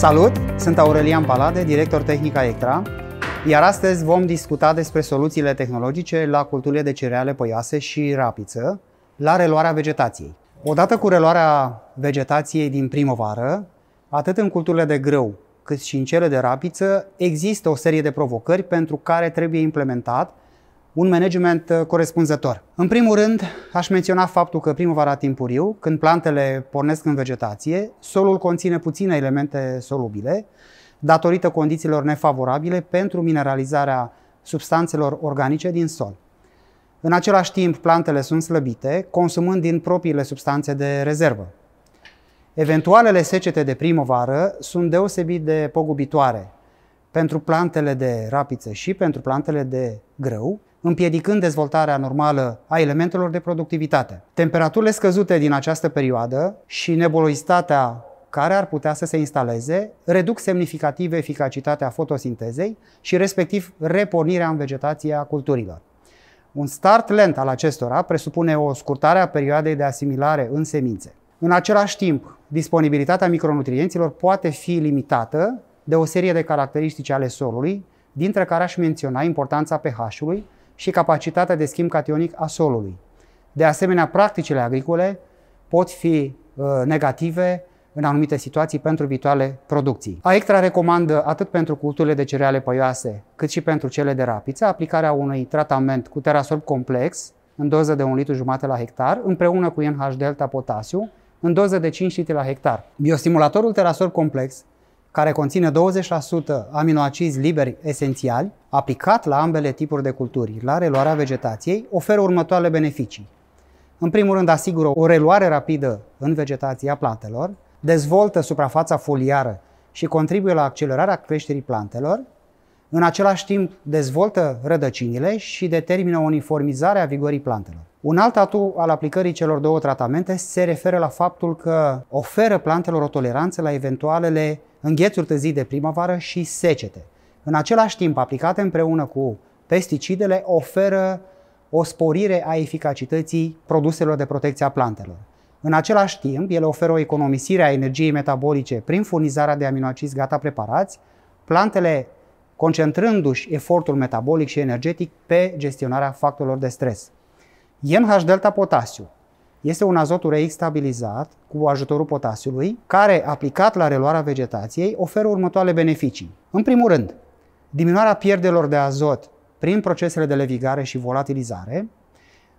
Salut! Sunt Aurelian Palade, director tehnic al Ectra, iar astăzi vom discuta despre soluțiile tehnologice la culturile de cereale păioase și rapiță, la reluarea vegetației. Odată cu reluarea vegetației din primăvară, atât în culturile de grâu cât și în cele de rapiță, există o serie de provocări pentru care trebuie implementat un management uh, corespunzător. În primul rând, aș menționa faptul că primăvara timpuriu, când plantele pornesc în vegetație, solul conține puține elemente solubile, datorită condițiilor nefavorabile pentru mineralizarea substanțelor organice din sol. În același timp, plantele sunt slăbite, consumând din propriile substanțe de rezervă. Eventualele secete de primăvară sunt deosebit de pogubitoare pentru plantele de rapiță și pentru plantele de grâu, împiedicând dezvoltarea normală a elementelor de productivitate. Temperaturile scăzute din această perioadă și nebulozitatea care ar putea să se instaleze, reduc semnificativ eficacitatea fotosintezei și respectiv repornirea în vegetație a culturilor. Un start lent al acestora presupune o scurtare a perioadei de asimilare în semințe. În același timp, disponibilitatea micronutrienților poate fi limitată de o serie de caracteristici ale solului, dintre care aș menționa importanța pH-ului, și capacitatea de schimb cationic a solului. De asemenea, practicile agricole pot fi uh, negative în anumite situații pentru viitoare producții. AECTRA recomandă atât pentru culturile de cereale păioase, cât și pentru cele de rapiță, aplicarea unui tratament cu terasorb complex în doză de 1,5 litru jumate la hectar, împreună cu NH-delta potasiu, în doză de 5 litri la hectar. Biostimulatorul terasorb complex care conține 20% aminoacizi liberi esențiali, aplicat la ambele tipuri de culturi, la reluarea vegetației, oferă următoarele beneficii. În primul rând, asigură o reluare rapidă în vegetația plantelor, dezvoltă suprafața foliară și contribuie la accelerarea creșterii plantelor, în același timp dezvoltă rădăcinile și determină uniformizarea vigorii plantelor. Un alt atu al aplicării celor două tratamente se referă la faptul că oferă plantelor o toleranță la eventualele înghețuri târzii de primăvară și secete. În același timp, aplicate împreună cu pesticidele, oferă o sporire a eficacității produselor de protecție a plantelor. În același timp, ele oferă o economisire a energiei metabolice prin furnizarea de aminoacizi gata preparați, plantele concentrându-și efortul metabolic și energetic pe gestionarea factorilor de stres. nh delta potasiu, este un azot ureic stabilizat cu ajutorul potasiului, care, aplicat la reluarea vegetației, oferă următoarele beneficii. În primul rând, diminuarea pierderilor de azot prin procesele de levigare și volatilizare.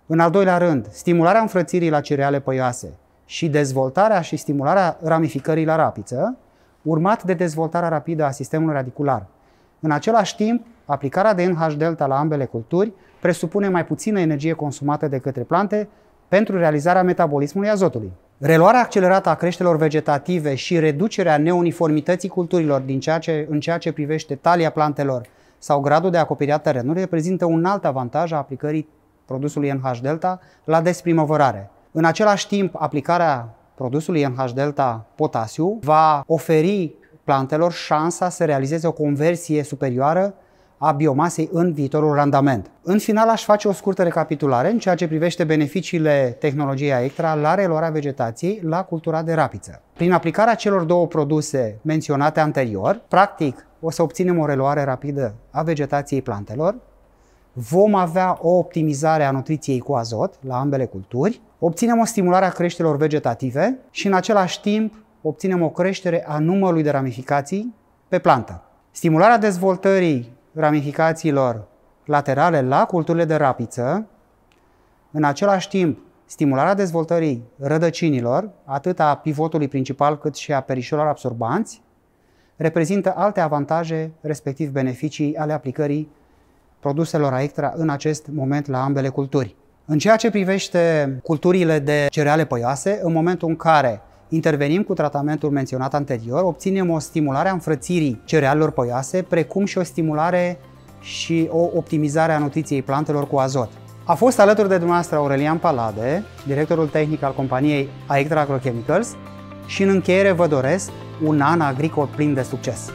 În al doilea rând, stimularea înfrățirii la cereale păioase și dezvoltarea și stimularea ramificării la rapiță, urmat de dezvoltarea rapidă a sistemului radicular. În același timp, aplicarea de NH-delta la ambele culturi presupune mai puțină energie consumată de către plante pentru realizarea metabolismului azotului. Reluarea accelerată a creșterilor vegetative și reducerea neuniformității culturilor din ceea ce, în ceea ce privește talia plantelor sau gradul de acoperire a terenului reprezintă un alt avantaj a aplicării produsului NH-Delta la desprimăvărare. În același timp, aplicarea produsului NH-Delta potasiu va oferi plantelor șansa să realizeze o conversie superioară a biomasei în viitorul randament. În final aș face o scurtă recapitulare în ceea ce privește beneficiile tehnologiei Aectra la reluarea vegetației la cultura de rapiță. Prin aplicarea celor două produse menționate anterior, practic o să obținem o reluare rapidă a vegetației plantelor, vom avea o optimizare a nutriției cu azot la ambele culturi, obținem o stimulare a creșterilor vegetative și în același timp obținem o creștere a numărului de ramificații pe plantă. Stimularea dezvoltării ramificațiilor laterale la culturile de rapiță, în același timp stimularea dezvoltării rădăcinilor, atât a pivotului principal cât și a perișorilor absorbanți, reprezintă alte avantaje, respectiv beneficii ale aplicării produselor extra în acest moment la ambele culturi. În ceea ce privește culturile de cereale păioase, în momentul în care Intervenim cu tratamentul menționat anterior, obținem o stimulare a înfrățirii cerealelor păioase, precum și o stimulare și o optimizare a nutriției plantelor cu azot. A fost alături de dumneavoastră Aurelian Palade, directorul tehnic al companiei Aectra Agrochemicals și în încheiere vă doresc un an agricol plin de succes!